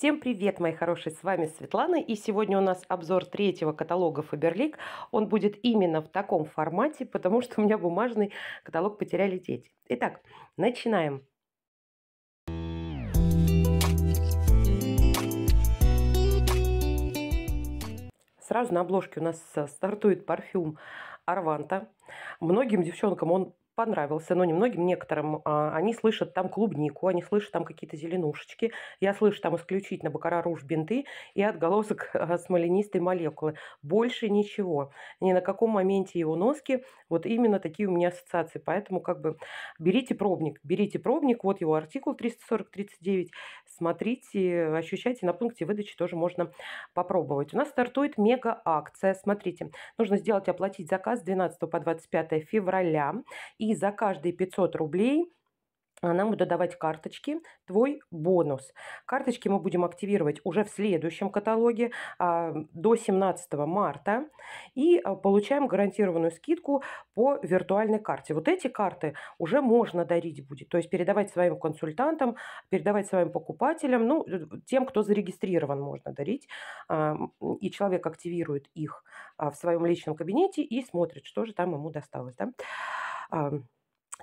Всем привет, мои хорошие, с вами Светлана. И сегодня у нас обзор третьего каталога Faberlic. Он будет именно в таком формате, потому что у меня бумажный каталог потеряли дети. Итак, начинаем. Сразу на обложке у нас э, стартует парфюм Арванта. Многим девчонкам он понравился, но немногим, некоторым. А, они слышат там клубнику, они слышат там какие-то зеленушечки. Я слышу там исключительно бакара, руж, бинты и отголосок а, смоленистой молекулы. Больше ничего. Ни на каком моменте его носки. Вот именно такие у меня ассоциации. Поэтому как бы берите пробник, берите пробник. Вот его артикул 340-39. Смотрите, ощущайте. На пункте выдачи тоже можно попробовать. У нас стартует мега-акция. Смотрите, нужно сделать, оплатить заказ с 12 по 25 февраля. И и за каждые 500 рублей а, нам будут давать карточки, твой бонус. Карточки мы будем активировать уже в следующем каталоге а, до 17 марта и а, получаем гарантированную скидку по виртуальной карте. Вот эти карты уже можно дарить будет, то есть передавать своим консультантам, передавать своим покупателям, ну, э, тем, кто зарегистрирован, можно дарить. И человек активирует их в своем личном кабинете и смотрит, что же там ему досталось. Да? А,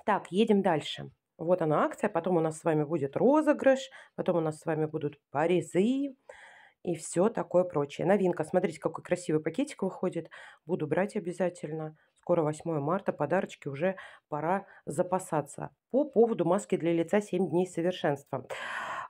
так, едем дальше. Вот она акция, потом у нас с вами будет розыгрыш, потом у нас с вами будут порезы и все такое прочее. Новинка. Смотрите, какой красивый пакетик выходит. Буду брать обязательно. Скоро 8 марта, подарочки уже пора запасаться. По поводу маски для лица 7 дней совершенства.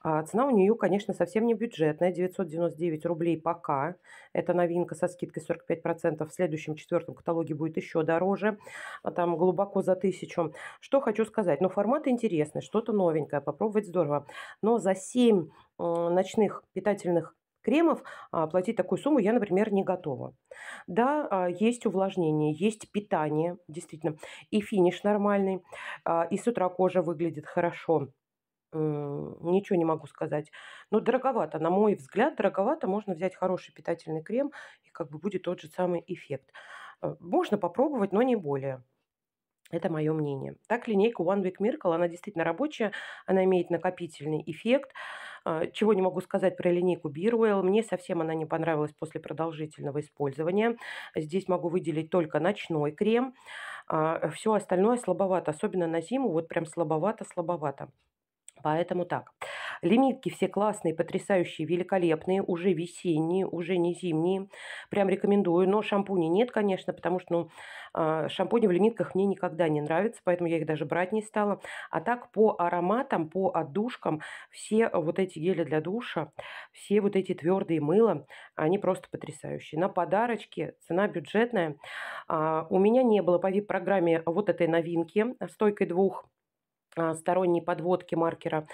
А, цена у нее, конечно, совсем не бюджетная, 999 рублей пока. Это новинка со скидкой 45%. В следующем четвертом каталоге будет еще дороже, а там глубоко за тысячу. Что хочу сказать, ну, формат интересный, что-то новенькое, попробовать здорово. Но за 7 э, ночных питательных кремов, а, платить такую сумму я, например, не готова. Да, есть увлажнение, есть питание, действительно, и финиш нормальный, и с утра кожа выглядит хорошо. Э, ничего не могу сказать. Но дороговато, на мой взгляд, дороговато. Можно взять хороший питательный крем, и как бы будет тот же самый эффект. Э, можно попробовать, но не более. Это мое мнение. Так, линейка One Week Miracle, она действительно рабочая, она имеет накопительный эффект. Э, чего не могу сказать про линейку Бирвелл. Мне совсем она не понравилась после продолжительного использования. Здесь могу выделить только ночной крем. А, Все остальное слабовато, особенно на зиму, вот прям слабовато-слабовато. Поэтому так. Лимитки все классные, потрясающие, великолепные, уже весенние, уже не зимние. Прям рекомендую. Но шампуни нет, конечно, потому что ну, шампуни в лимитках мне никогда не нравятся, поэтому я их даже брать не стала. А так по ароматам, по отдушкам, все а, вот эти гели для душа, все вот эти твердые мыла, они просто потрясающие. На подарочки цена бюджетная. А, у меня не было по вип программе вот этой новинки стойкой двух а, сторонней подводки маркера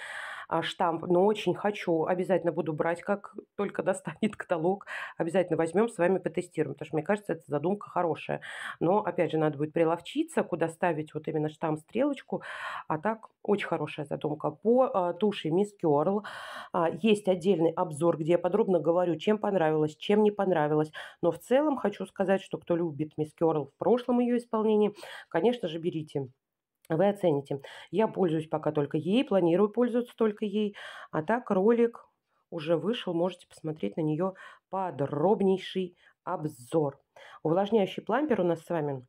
а, штамп, но очень хочу, обязательно буду брать, как только достанет каталог, обязательно возьмем, с вами потестируем, потому что, мне кажется, эта задумка хорошая. Но, опять же, надо будет приловчиться, куда ставить вот именно штамп-стрелочку, а так очень хорошая задумка. По а, туши Miss Curl а, есть отдельный обзор, где я подробно говорю, чем понравилось, чем не понравилось, но в целом хочу сказать, что кто любит Miss Curl в прошлом ее исполнении, конечно же, берите вы оцените. Я пользуюсь пока только ей, планирую пользоваться только ей. А так ролик уже вышел, можете посмотреть на нее подробнейший обзор. Увлажняющий плампер у нас с вами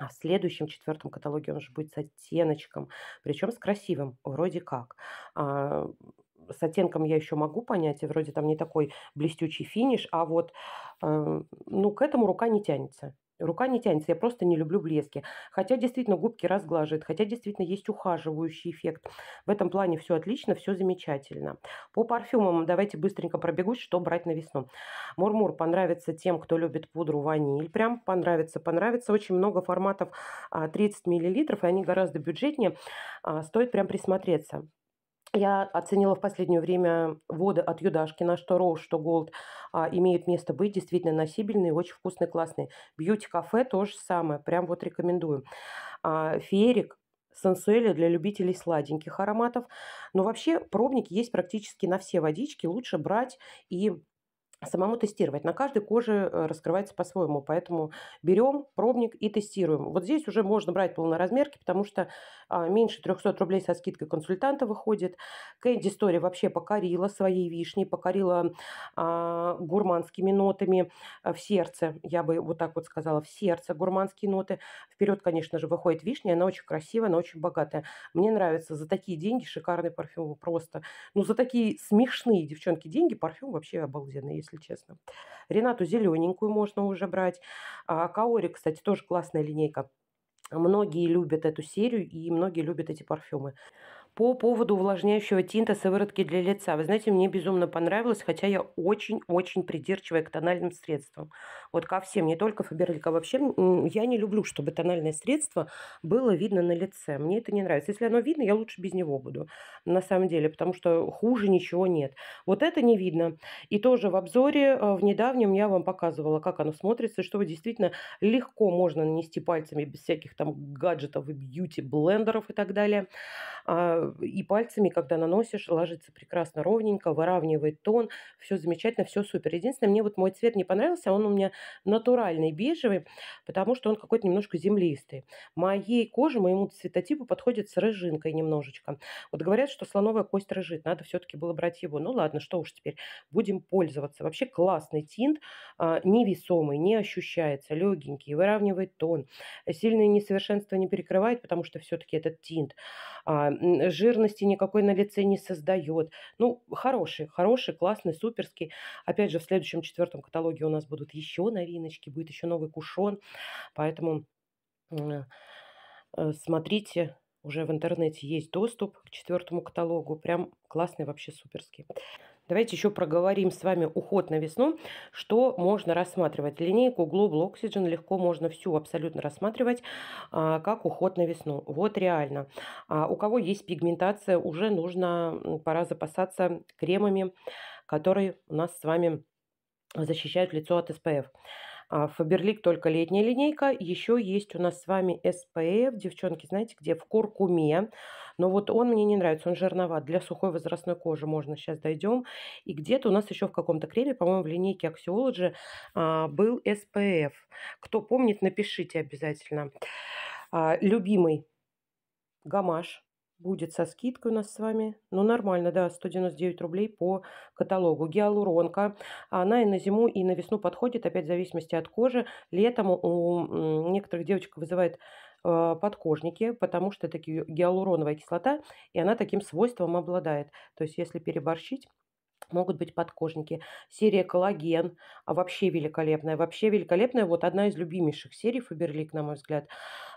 а в следующем четвертом каталоге он же будет с оттеночком, причем с красивым, вроде как. А, с оттенком я еще могу понять, и вроде там не такой блестючий финиш, а вот, э, ну, к этому рука не тянется рука не тянется, я просто не люблю блески. Хотя действительно губки разглаживает, хотя действительно есть ухаживающий эффект. В этом плане все отлично, все замечательно. По парфюмам давайте быстренько пробегусь, что брать на весну. Мурмур понравится тем, кто любит пудру ваниль, прям понравится, понравится. Очень много форматов 30 а, мл, и они гораздо бюджетнее, а, стоит прям присмотреться. Я оценила в последнее время воды от Юдашкина, что Роуз, что Голд а, имеют место быть, действительно носибельные, очень вкусные, классные. Бьюти-кафе то же самое, прям вот рекомендую. А, феерик сенсуэля для любителей сладеньких ароматов. Но вообще пробник есть практически на все водички, лучше брать и самому тестировать. На каждой коже э, раскрывается по-своему, поэтому берем пробник и тестируем. Вот здесь уже можно брать полноразмерки, потому что а, меньше 300 рублей со скидкой консультанта выходит. Кэнди Стори вообще покорила своей вишней, покорила а, гурманскими нотами э, в сердце, я бы вот так вот сказала, в сердце гурманские ноты. Вперед, конечно же, выходит вишня, она очень красивая, она очень богатая. Мне нравится, за такие деньги шикарный парфюм просто. Ну, за такие смешные, девчонки, деньги парфюм вообще обалденный, если честно. Ренату зелененькую можно уже брать. А, Каори, кстати, тоже классная линейка. Многие любят эту серию и многие любят эти парфюмы по поводу увлажняющего тинта сыворотки для лица. Вы знаете, мне безумно понравилось, хотя я очень-очень придирчивая к тональным средствам. Вот ко всем, не только Фаберлик, а вообще я не люблю, чтобы тональное средство было видно на лице. Мне это не нравится. Если оно видно, я лучше без него буду, на самом деле, потому что хуже ничего нет. Вот это не видно. И тоже в обзоре э, в недавнем я вам показывала, как оно смотрится, и что действительно легко можно нанести пальцами без всяких там гаджетов и бьюти-блендеров и так далее а, Э, и пальцами, когда наносишь, ложится прекрасно ровненько, выравнивает тон, все замечательно, все супер. Единственное, мне вот мой цвет не понравился, он у меня натуральный бежевый, потому что он какой-то немножко землистый. Моей коже, моему цветотипу подходит с рыжинкой немножечко. Вот говорят, что слоновая кость рыжит, надо все-таки было брать его. Ну ладно, что уж теперь, будем пользоваться. Вообще классный тинт, а, невесомый, не ощущается, легенький, выравнивает тон. Сильные несовершенства не перекрывает, потому что все-таки этот тинт. А, жирности никакой на лице не создает. Ну, хороший, хороший, классный, суперский. Опять же, в следующем четвертом каталоге у нас будут еще новиночки, будет еще новый кушон. Поэтому э, смотрите, уже в интернете есть доступ к четвертому каталогу. Прям классный, вообще суперский. Давайте еще проговорим с вами уход на весну, что можно рассматривать. Линейку Global Oxygen легко можно всю абсолютно рассматривать а, как уход на весну. Вот реально. А у кого есть пигментация, уже нужно, пора запасаться кремами, которые у нас с вами защищают лицо от СПФ. А, Фаберлик только летняя линейка. Еще есть у нас с вами SPF. Девчонки, знаете, где? В куркуме. Но вот он мне не нравится, он жирноват. Для сухой возрастной кожи можно сейчас дойдем. И где-то у нас еще в каком-то креме, по-моему, в линейке Axiology а, был SPF. Кто помнит, напишите обязательно. А, любимый гамаш будет со скидкой у нас с вами. Ну, нормально, да, 199 рублей по каталогу. Гиалуронка. Она и на зиму, и на весну подходит, опять в зависимости от кожи. Летом у некоторых девочек вызывает а, подкожники, потому что это гиалуроновая кислота, и она таким свойством обладает. То есть, если переборщить, могут быть подкожники. Серия коллаген а вообще великолепная. Вообще великолепная. Вот одна из любимейших серий Фаберлик, на мой взгляд.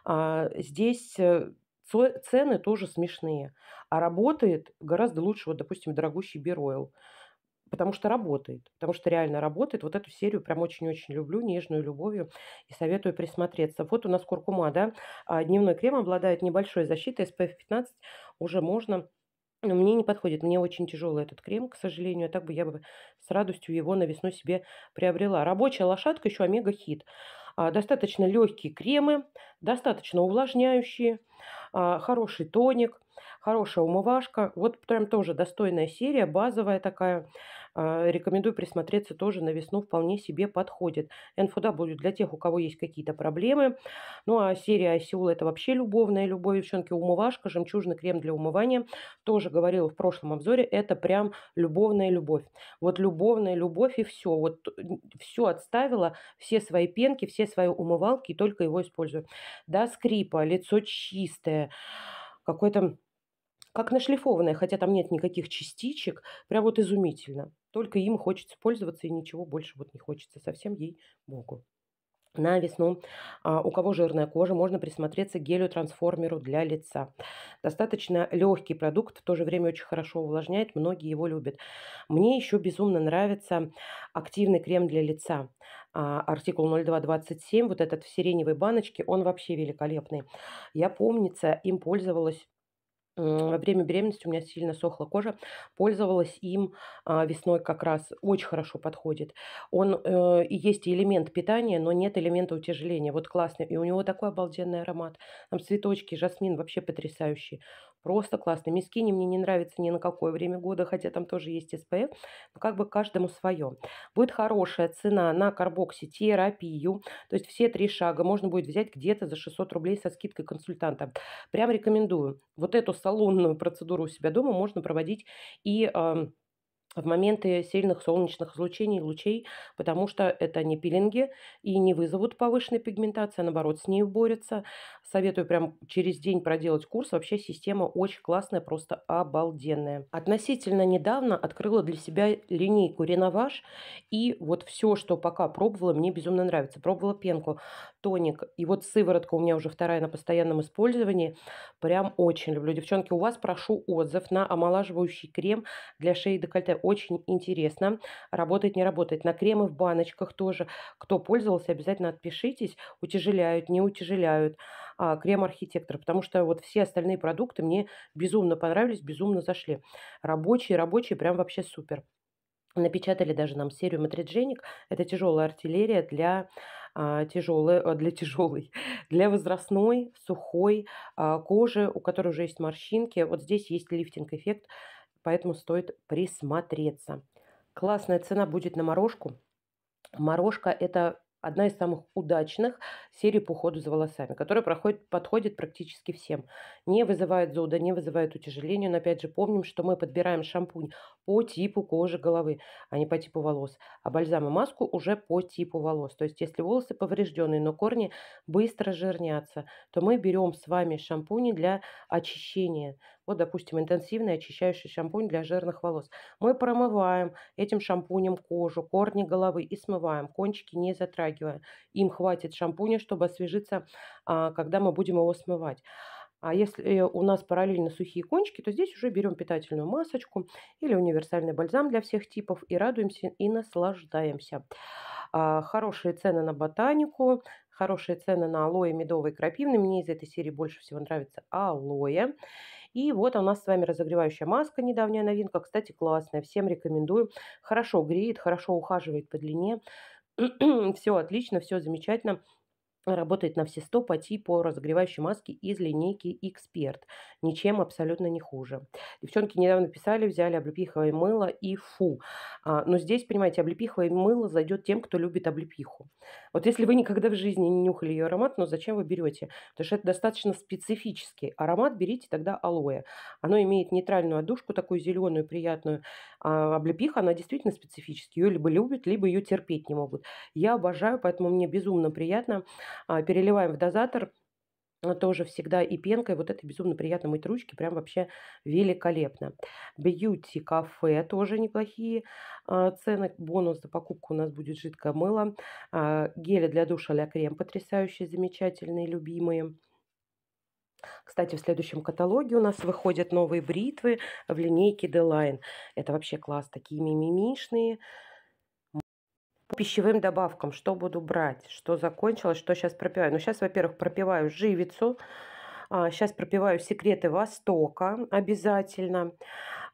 А, здесь э, цены тоже смешные. А работает гораздо лучше, вот, допустим, дорогущий Беройл. Потому что работает, потому что реально работает. Вот эту серию прям очень-очень люблю, нежную любовью, и советую присмотреться. Вот у нас куркума, да, а, дневной крем обладает небольшой защитой, SPF 15 уже можно но мне не подходит, мне очень тяжелый этот крем, к сожалению, а так бы я бы с радостью его на весну себе приобрела. Рабочая лошадка еще омега-хит. А, достаточно легкие кремы, достаточно увлажняющие, а, хороший тоник, хорошая умывашка. Вот прям тоже достойная серия, базовая такая. А, рекомендую присмотреться тоже на весну, вполне себе подходит. Энфуда будет для тех, у кого есть какие-то проблемы. Ну а серия Осиул – это вообще любовная любовь, девчонки, умывашка, жемчужный крем для умывания. Тоже говорила в прошлом обзоре, это прям любовная любовь. Вот любовная любовь и все. Вот все отставила, все свои пенки, все свои умывалки, и только его использую. Да, скрипа, лицо чистое, какое-то как нашлифованное, хотя там нет никаких частичек, прям вот изумительно. Только им хочется пользоваться, и ничего больше вот не хочется. Совсем ей богу. На весну, а, у кого жирная кожа, можно присмотреться к гелю-трансформеру для лица. Достаточно легкий продукт, в то же время очень хорошо увлажняет, многие его любят. Мне еще безумно нравится активный крем для лица. А, артикул 0227, вот этот в сиреневой баночке, он вообще великолепный. Я, помнится, им пользовалась Э, во время беременности у меня сильно сохла кожа, пользовалась им а, весной как раз, очень хорошо подходит. Он э, и есть элемент питания, но нет элемента утяжеления, вот классный, и у него такой обалденный аромат, там цветочки, жасмин вообще потрясающий. Просто классно. Мискини мне не нравится ни на какое время года, хотя там тоже есть SPF. Но как бы каждому свое. Будет хорошая цена на карбокси терапию. То есть все три шага можно будет взять где-то за 600 рублей со скидкой консультанта. Прям рекомендую. Вот эту салонную процедуру у себя дома можно проводить и... Э, в моменты сильных солнечных излучений, лучей, потому что это не пилинги и не вызовут повышенной пигментации, а наоборот с ней борются. Советую прям через день проделать курс. Вообще система очень классная, просто обалденная. Относительно недавно открыла для себя линейку Реноваж. И вот все, что пока пробовала, мне безумно нравится. Пробовала пенку тоник. И вот сыворотка у меня уже вторая на постоянном использовании. Прям очень люблю. Девчонки, у вас прошу отзыв на омолаживающий крем для шеи и декольте. Очень интересно. Работает, не работает. На кремы в баночках тоже. Кто пользовался, обязательно отпишитесь. Утяжеляют, не утяжеляют. А, крем архитектор. Потому что вот все остальные продукты мне безумно понравились, безумно зашли. Рабочие, рабочие, прям вообще супер. Напечатали даже нам серию «Матридженик». Это тяжелая артиллерия для а, тяжелой, а, для тяжелой, для возрастной, сухой а, кожи, у которой уже есть морщинки. Вот здесь есть лифтинг-эффект, поэтому стоит присмотреться. Классная цена будет на морожку. Морожка – это одна из самых удачных серий по уходу за волосами, которая проходит, подходит практически всем. Не вызывает зуда, не вызывает утяжеления, но опять же помним, что мы подбираем шампунь по типу кожи головы, а не по типу волос, а бальзам и маску уже по типу волос. То есть если волосы поврежденные, но корни быстро жирнятся, то мы берем с вами шампуни для очищения вот, допустим, интенсивный очищающий шампунь для жирных волос. Мы промываем этим шампунем кожу, корни головы и смываем, кончики не затрагивая. Им хватит шампуня, чтобы освежиться, а, когда мы будем его смывать. А если у нас параллельно сухие кончики, то здесь уже берем питательную масочку или универсальный бальзам для всех типов и радуемся и наслаждаемся. А, хорошие цены на ботанику, хорошие цены на алоэ, медовый, крапивный. Мне из этой серии больше всего нравится алоэ. И вот у нас с вами разогревающая маска, недавняя новинка. Кстати, классная, всем рекомендую. Хорошо греет, хорошо ухаживает по длине. все отлично, все замечательно. Работает на все 100 по типу разогревающей маски из линейки эксперт Ничем абсолютно не хуже. Девчонки недавно писали, взяли облепиховое мыло и фу. А, но здесь, понимаете, облепиховое мыло зайдет тем, кто любит облепиху. Вот если вы никогда в жизни не нюхали ее аромат, но ну зачем вы берете? Потому что это достаточно специфический аромат, берите тогда алоэ. Оно имеет нейтральную одушку, такую зеленую, приятную. А облепиха, она действительно специфическая. Ее либо любят, либо ее терпеть не могут. Я обожаю, поэтому мне безумно приятно. А, переливаем в дозатор, а, тоже всегда и пенкой. Вот это безумно приятно мыть ручки, прям вообще великолепно. Бьюти-кафе тоже неплохие а, цены. Бонус за покупку у нас будет жидкое мыло. гели для душа для крем потрясающие, замечательные, любимые. Кстати, в следующем каталоге у нас выходят новые бритвы в линейке The Line. Это вообще класс, такие мимимишные пищевым добавкам, что буду брать, что закончилось, что сейчас пропиваю. Ну, сейчас, во-первых, пропиваю живицу, сейчас а, пропиваю секреты Востока обязательно.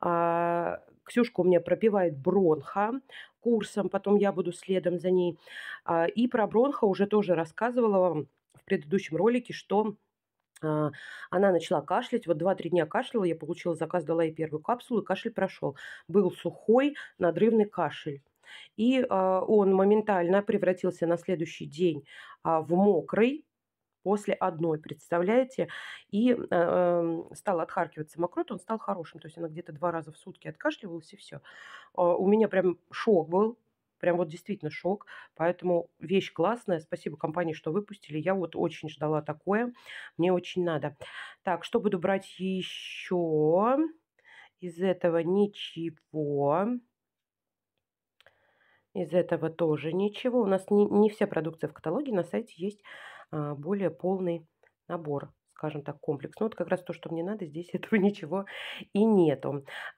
А, Ксюшка у меня пропивает бронха курсом, потом я буду следом за ней. А, и про бронха уже тоже рассказывала вам в предыдущем ролике, что она начала кашлять, вот 2-3 дня кашляла, я получила заказ, дала ей первую капсулу, и кашель прошел. Был сухой, надрывный кашель и а, он моментально превратился на следующий день а, в мокрый, после одной, представляете? И а, эм, стал отхаркиваться мокрот, он стал хорошим. То есть она где-то два раза в сутки откашливалась, и все. у меня прям шок был, прям вот действительно шок. Поэтому вещь классная. Спасибо компании, что выпустили. Я вот очень ждала такое. Мне очень надо. Так, что буду брать еще? Из этого ничего из этого тоже ничего. У нас не, не вся продукция в каталоге, на сайте есть а, более полный набор скажем так, комплекс. Но ну, вот как раз то, что мне надо, здесь этого ничего и нету. 40%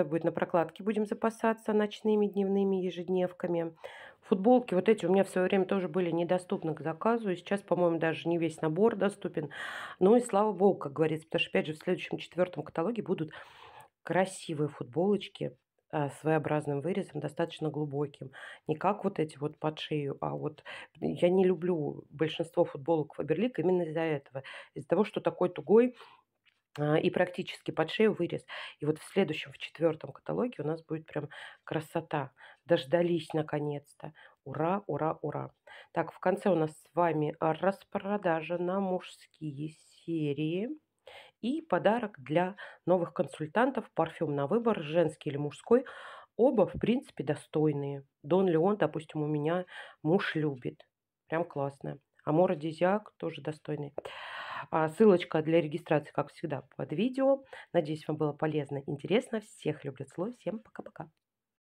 а, будет на прокладке, будем запасаться ночными, дневными, ежедневками. Футболки вот эти у меня в свое время тоже были недоступны к заказу. И сейчас, по-моему, даже не весь набор доступен. Ну и слава богу, как говорится, потому что, опять же, в следующем четвертом каталоге будут красивые футболочки Э, своеобразным вырезом, достаточно глубоким. Не как вот эти вот под шею, а вот я не люблю большинство футболок Фаберлик именно из-за этого. Из-за того, что такой тугой а, и практически под шею вырез. И вот в следующем, в четвертом каталоге у нас будет прям красота. Дождались наконец-то. Ура, ура, ура. Так, в конце у нас с вами распродажа на мужские серии и подарок для новых консультантов, парфюм на выбор, женский или мужской, оба, в принципе, достойные. Дон Леон, допустим, у меня муж любит. Прям классно. Дизиак тоже достойный. А, ссылочка для регистрации, как всегда, под видео. Надеюсь, вам было полезно, интересно. Всех люблю, целую. Всем пока-пока.